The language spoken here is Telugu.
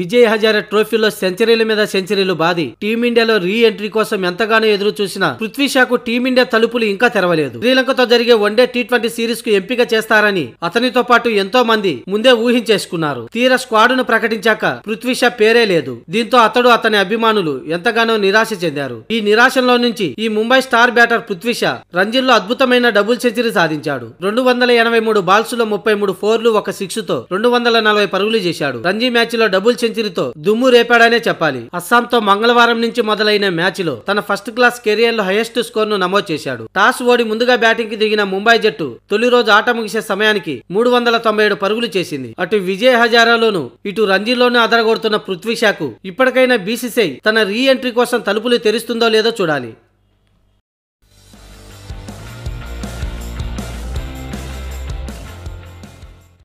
విజయ్ హజారే ట్రోఫీలో సెంచరీల మీద సెంచరీలు బాది టీమిండియాలో రీ ఎంట్రీ కోసం ఎంతగానో ఎదురు చూసిన పృథ్వీషాకు టీమిండియా తలుపులు ఇంకా తెరవలేదు శ్రీలంకతో జరిగే వన్డే టీ ట్వంటీ సిరీస్ కు ఎంపిక చేస్తారని అతనితో పాటు ఎంతో మంది ముందే ఊహించేసుకున్నారు తీర స్క్వాడ్ ను ప్రకటించాక పృథ్వీషా పేరే లేదు దీంతో అతడు అతని అభిమానులు ఎంతగానో నిరాశ చెందారు ఈ నిరాశలో నుంచి ఈ ముంబై స్టార్ బ్యాటర్ పృథ్వీషా రంజీల్లో అద్భుతమైన డబుల్ సెంచరీ సాధించాడు రెండు వందల ఎనభై మూడు బాల్స్ లో ముప్పై మూడు ఫోర్లు ఒక సిక్స్ తో రెండు వందల నలభై పరుగులు చేశాడు రంజీ మ్యాచ్ లో డబుల్ సెంచరీతో దుమ్ము రేపాడనే చెప్పాలి అస్సాంతో మంగళవారం నుంచి మొదలైన మ్యాచ్లో తన ఫస్ట్ క్లాస్ కెరియర్ లో హైయెస్ట్ స్కోర్ ను నమోదు చేశాడు టాస్ ఓడి ముందుగా బ్యాటింగ్ కి దిగిన ముంబై జట్టు తొలి రోజు ఆట ముగిసే సమయానికి మూడు వందల తొంభై ఏడు పరుగులు చేసింది అటు విజయ్ హజారాలోను ఇటు రంజీలోను అదరగొడుతున్న పృథ్వీషాకు ఇప్పటికైనా బీసీసీఐ తన రీ ఎంట్రీ కోసం తలుపులు తెరుస్తుందో లేదో చూడాలి